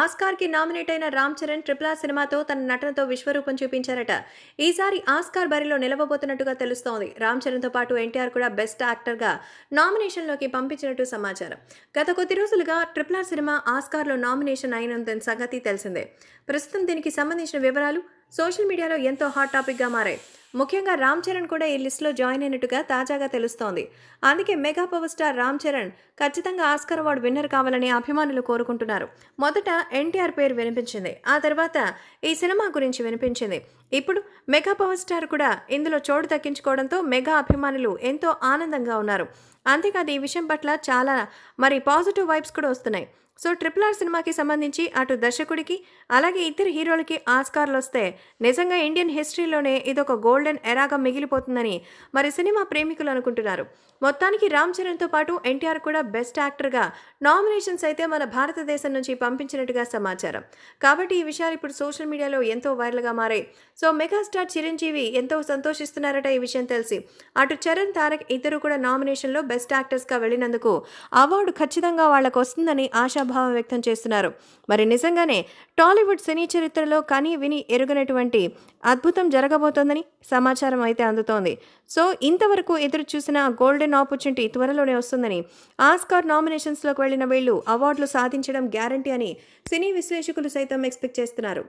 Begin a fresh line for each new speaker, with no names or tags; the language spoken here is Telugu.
ఆస్కార్కి నామినేట్ అయిన రామ్ చరణ్ ట్రిపుల్ ఆర్ సినిమాతో తన నటనతో విశ్వరూపం చూపించారట ఈసారి ఆస్కార్ బరిలో నిలవబోతున్నట్టుగా తెలుస్తోంది రామ్ చరణ్తో పాటు ఎన్టీఆర్ కూడా బెస్ట్ యాక్టర్గా నామినేషన్లోకి పంపించినట్టు సమాచారం గత కొద్ది రోజులుగా ట్రిపుల్ ఆర్ సినిమా ఆస్కార్లో నామినేషన్ అయినందని సంగతి తెలిసిందే ప్రస్తుతం దీనికి సంబంధించిన వివరాలు సోషల్ మీడియాలో ఎంతో హాట్ టాపిక్గా మారాయి ముఖ్యంగా రామ్ చరణ్ కూడా ఈ లిస్ట్లో జాయిన్ అయినట్టుగా తాజాగా తెలుస్తోంది అందుకే mega power star Ram Charan ఖచ్చితంగా ఆస్కర్ అవార్డు విన్నర్ కావాలని అభిమానులు కోరుకుంటున్నారు మొదట ఎన్టీఆర్ పేరు వినిపించింది ఆ తర్వాత ఈ సినిమా గురించి వినిపించింది ఇప్పుడు మెగా పవర్ స్టార్ కూడా ఇందులో చోటు దక్కించుకోవడంతో మెగా అభిమానులు ఎంతో ఆనందంగా ఉన్నారు అంతేకాదు ఈ విషయం పట్ల చాలా మరి పాజిటివ్ వైబ్స్ కూడా వస్తున్నాయి సో ట్రిపుల్ ఆర్ సినిమాకి సంబంధించి అటు దర్శకుడికి అలాగే ఇతర హీరోలకి ఆస్కార్లు వస్తే నిజంగా ఇండియన్ హిస్టరీలోనే ఇదొక గోల్డెన్ ఎరాగా మిగిలిపోతుందని మరి సినిమా ప్రేమికులు అనుకుంటున్నారు మొత్తానికి రామ్ చరణ్తో పాటు ఎన్టీఆర్ కూడా బెస్ట్ యాక్టర్గా నామినేషన్స్ అయితే మన భారతదేశం నుంచి పంపించినట్టుగా సమాచారం కాబట్టి ఈ విషయాలు ఇప్పుడు సోషల్ మీడియాలో ఎంతో వైరల్గా మారాయి సో మెగాస్టార్ చిరంజీవి ఎంతో సంతోషిస్తున్నారట ఈ విషయం తెలిసి అటు చరణ్ తారక్ ఇద్దరు కూడా నామినేషన్లో బెస్ట్ బెస్ట్ యాక్టర్స్గా వెళ్ళినందుకు అవార్డు ఖచ్చితంగా వాళ్ళకు వస్తుందని ఆశాభావం వ్యక్తం చేస్తున్నారు మరి నిజంగానే టాలీవుడ్ సినీ చరిత్రలో కని విని ఎరుగనటువంటి అద్భుతం జరగబోతోందని సమాచారం అయితే అందుతోంది సో ఇంతవరకు ఎదురు చూసిన గోల్డెన్ ఆపర్చునిటీ త్వరలోనే వస్తుందని ఆస్కార్ నామినేషన్స్లోకి వెళ్ళిన వీళ్ళు అవార్డులు సాధించడం గ్యారంటీ అని సినీ విశ్లేషకులు సైతం ఎక్స్పెక్ట్ చేస్తున్నారు